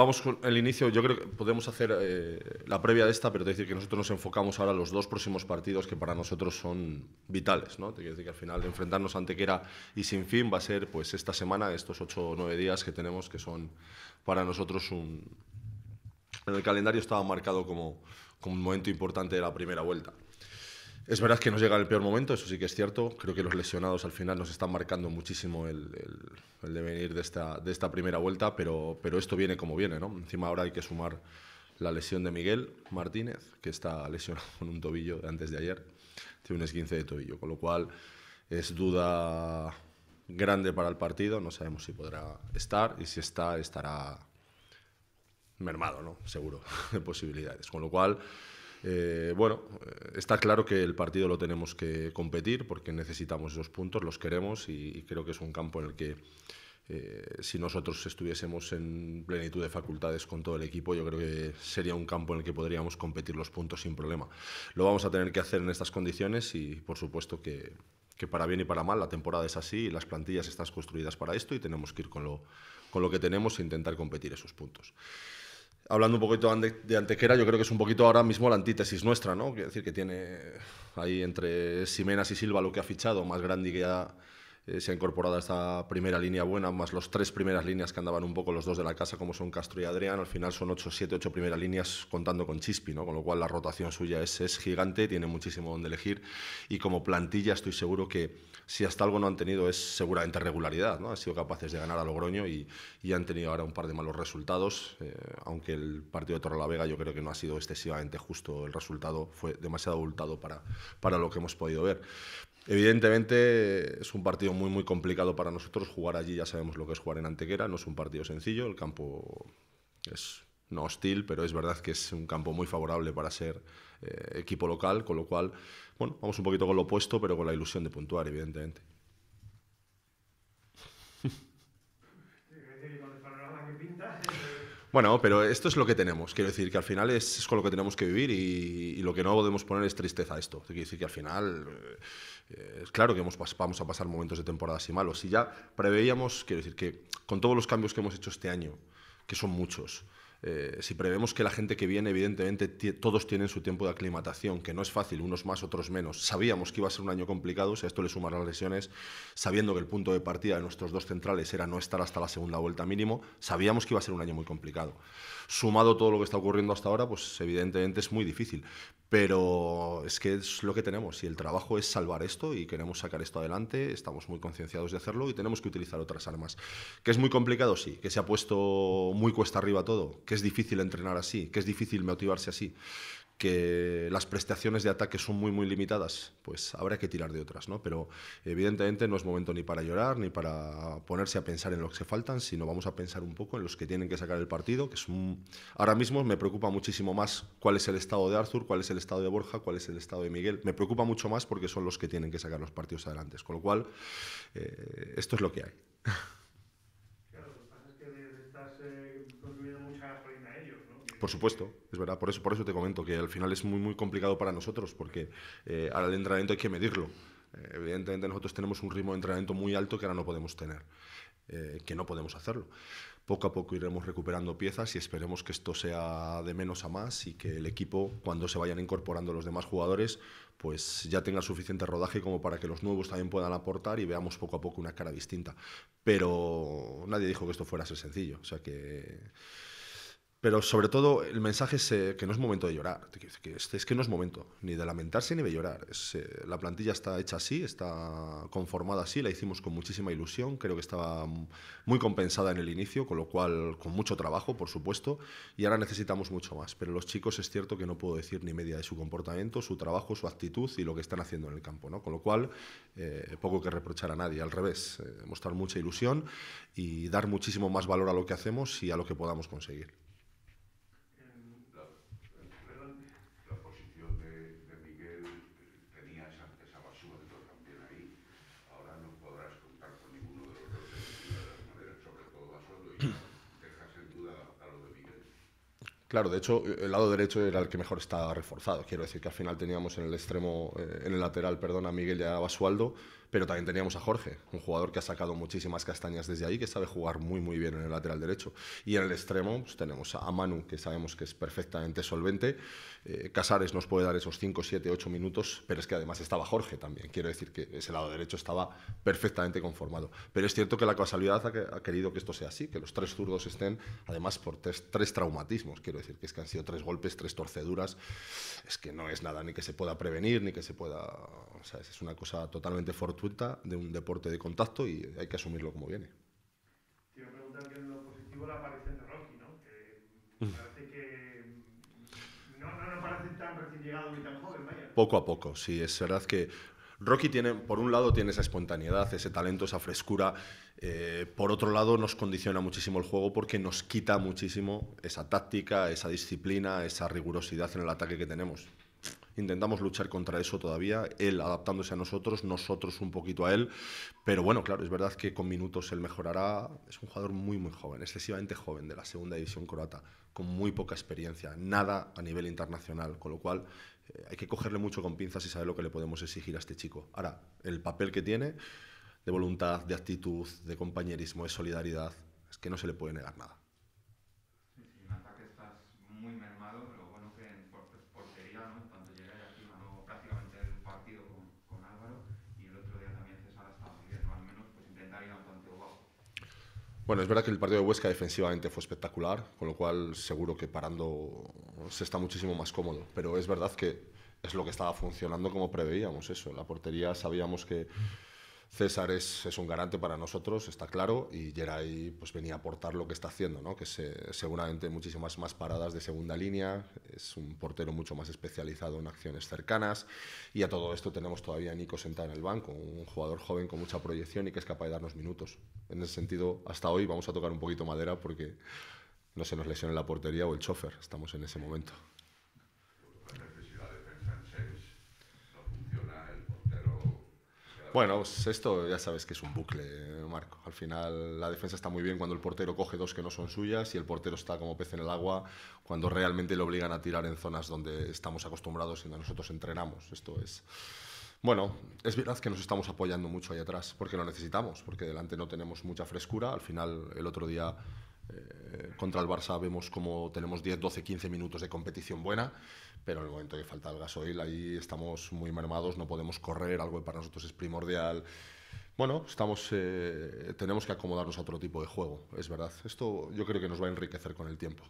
Vamos con el inicio. Yo creo que podemos hacer eh, la previa de esta, pero te decir que nosotros nos enfocamos ahora los dos próximos partidos que para nosotros son vitales. ¿no? Te quiero decir que al final enfrentarnos ante Quera y Sin Fin va a ser pues esta semana, estos ocho o nueve días que tenemos, que son para nosotros un. En el calendario estaba marcado como un momento importante de la primera vuelta. Es verdad que nos llega el peor momento, eso sí que es cierto. Creo que los lesionados al final nos están marcando muchísimo el, devenir de esta, primera vuelta, pero, esto viene como viene, ¿no? Encima ahora hay que sumar la lesión de Miguel Martínez, que está lesionado con un tobillo de antes de ayer. Tiene un esguince de tobillo, con lo cual es duda grande para el partido. No sabemos si podrá estar y si está, estará mermado, ¿no? Seguro, de posibilidades. Con lo cual eh, bueno, eh, está claro que el partido lo tenemos que competir porque necesitamos esos puntos, los queremos y, creo que es un campo en el que eh, si nosotros estuviésemos en plenitud de facultades con todo el equipo, yo creo que sería un campo en el que podríamos competir los puntos sin problema. Lo vamos a tener que hacer en estas condiciones y por supuesto que, para bien y para mal la temporada es así y las plantillas están construidas para esto y tenemos que ir con lo, con lo que tenemos e intentar competir esos puntos hablando un poquito de Antequera, yo creo que es un poquito ahora mismo la antítesis nuestra, ¿no? decir que tiene ahí entre Simenas y Silva lo que ha fichado, más grande que ha eh, se ha incorporado a esta primera línea buena, más los tres primeras líneas que andaban un poco los dos de la casa, como son Castro y Adrián, al final son ocho, siete, ocho primeras líneas contando con Chispi, ¿no? con lo cual la rotación suya es, es gigante, tiene muchísimo donde elegir y como plantilla estoy seguro que si hasta algo no han tenido es seguramente regularidad, ¿no? han sido capaces de ganar a Logroño y, y han tenido ahora un par de malos resultados, eh, aunque el partido de Torrelavega yo creo que no ha sido excesivamente justo, el resultado fue demasiado abultado para, para lo que hemos podido ver. Evidentemente es un partido muy muy complicado para nosotros. Jugar allí ya sabemos lo que es jugar en Antequera, no es un partido sencillo, el campo es no hostil, pero es verdad que es un campo muy favorable para ser eh, equipo local, con lo cual, bueno, vamos un poquito con lo opuesto, pero con la ilusión de puntuar, evidentemente. Bueno, pero esto es lo que tenemos. Quiero decir que al final es, con lo que tenemos que vivir y, lo que no podemos poner es tristeza a esto. Quiero decir que al final, eh, eh, es claro que vamos a pasar momentos de temporada así malos. y ya preveíamos, quiero decir que con todos los cambios que hemos hecho este año, que son muchos, eh, si prevemos que la gente que viene, evidentemente, todos tienen su tiempo de aclimatación, que no es fácil, unos más, otros menos. Sabíamos que iba a ser un año complicado, si a esto le sumas las lesiones, sabiendo que el punto de partida de nuestros dos centrales era no estar hasta la segunda vuelta mínimo, sabíamos que iba a ser un año muy complicado. Sumado todo lo que está ocurriendo hasta ahora, pues evidentemente es muy difícil. Pero es que es lo que tenemos y el trabajo es salvar esto y queremos sacar esto adelante, estamos muy concienciados de hacerlo y tenemos que utilizar otras armas. Que es muy complicado, sí, que se ha puesto muy cuesta arriba todo, que es difícil entrenar así, que es difícil motivarse así, que las prestaciones de ataque son muy muy limitadas, pues habrá que tirar de otras, ¿no? Pero evidentemente no es momento ni para llorar ni para ponerse a pensar en los que se faltan, sino vamos a pensar un poco en los que tienen que sacar el partido, que es ahora mismo me preocupa muchísimo más cuál es el estado de Arthur, cuál es el estado de Borja, cuál es el estado de Miguel. Me preocupa mucho más porque son los que tienen que sacar los partidos adelante, con lo cual eh, esto es lo que hay. Por supuesto, es verdad. Por eso, por eso te comento que al final es muy, muy complicado para nosotros, porque eh, ahora el entrenamiento hay que medirlo. Eh, evidentemente nosotros tenemos un ritmo de entrenamiento muy alto que ahora no podemos tener, eh, que no podemos hacerlo. Poco a poco iremos recuperando piezas y esperemos que esto sea de menos a más y que el equipo, cuando se vayan incorporando los demás jugadores, pues ya tenga suficiente rodaje como para que los nuevos también puedan aportar y veamos poco a poco una cara distinta. Pero nadie dijo que esto fuera a ser sencillo. O sea que pero sobre todo el mensaje es eh, que no es momento de llorar, que es, es, que no es momento ni de lamentarse ni de llorar. Eh, la plantilla está hecha así, está conformada así, la hicimos con muchísima ilusión, creo que estaba muy compensada en el inicio, con lo cual con mucho trabajo, por supuesto, y ahora necesitamos mucho más. Pero los chicos es cierto que no puedo decir ni media de su comportamiento, su trabajo, su actitud y lo que están haciendo en el campo, ¿no? Con lo cual eh, poco que reprochar a nadie, al revés, mostrar mucha ilusión y dar muchísimo más valor a lo que hacemos y a lo que podamos conseguir. Claro, de hecho, eh, el lado derecho era el que mejor estaba reforzado. Quiero decir que al final teníamos en el extremo, eh, en el lateral, perdón, a Miguel y a Basualdo, pero también teníamos a Jorge, un jugador que ha sacado muchísimas castañas desde ahí, que sabe jugar muy, muy bien en el lateral derecho. Y en el extremo pues, tenemos a Manu, que sabemos que es perfectamente solvente. Eh, Casares nos puede dar esos 5, 7, 8 minutos, pero es que además estaba Jorge también. Quiero decir que ese lado derecho estaba perfectamente conformado. Pero es cierto que la casualidad ha, querido que esto sea así, que los tres zurdos estén, además, por tres, tres traumatismos. Quiero decir que es que han sido tres golpes, tres torceduras, es que no es nada ni que se pueda prevenir, ni que se pueda... O sea, es una cosa totalmente fortuita de un deporte de contacto y hay que asumirlo como viene. Quiero preguntar que en lo positivo la aparición de Rocky, ¿no? Que mm. parece que no, parece tan llegado ni tan joven, Poco a poco, sí, es verdad que Rocky tiene, por un lado, tiene esa espontaneidad, ese talento, esa frescura. Eh, por otro lado, nos condiciona muchísimo el juego porque nos quita muchísimo esa táctica, esa disciplina, esa rigurosidad en el ataque que tenemos. Intentamos luchar contra eso todavía, él adaptándose a nosotros, nosotros un poquito a él, pero bueno, claro, es verdad que con minutos él mejorará. Es un jugador muy, muy joven, excesivamente joven de la segunda división croata, con muy poca experiencia, nada a nivel internacional, con lo cual eh, hay que cogerle mucho con pinzas y saber lo que le podemos exigir a este chico. Ahora, el papel que tiene de voluntad, de actitud, de compañerismo, de solidaridad, es que no se le puede negar nada. Bueno, es verdad que el partido de Huesca defensivamente fue espectacular, con lo cual seguro que parando se está muchísimo más cómodo, pero es verdad que es lo que estaba funcionando como preveíamos eso. la portería sabíamos que... César es, es, un garante para nosotros, está claro, y Geray pues, venía a aportar lo que está haciendo, ¿no? que seguramente muchísimas más paradas de segunda línea, es un portero mucho más especializado en acciones cercanas, y a todo esto tenemos todavía a Nico sentado en el banco, un jugador joven con mucha proyección y que es capaz de darnos minutos. En ese sentido, hasta hoy vamos a tocar un poquito madera porque no se nos lesione la portería o el chofer, estamos en ese momento. Bueno, pues esto ya sabes que es un bucle, Marco. Al final la defensa está muy bien cuando el portero coge dos que no son suyas y el portero está como pez en el agua cuando realmente lo obligan a tirar en zonas donde estamos acostumbrados y donde nosotros entrenamos. Esto es... Bueno, es verdad que nos estamos apoyando mucho ahí atrás porque lo necesitamos, porque delante no tenemos mucha frescura. Al final el otro día eh, contra el Barça vemos como tenemos 10, 12, 15 minutos de competición buena, pero en el momento que falta el gasoil ahí estamos muy mermados, no podemos correr, algo que para nosotros es primordial. Bueno, estamos, eh, tenemos que acomodarnos a otro tipo de juego, es verdad. Esto yo creo que nos va a enriquecer con el tiempo.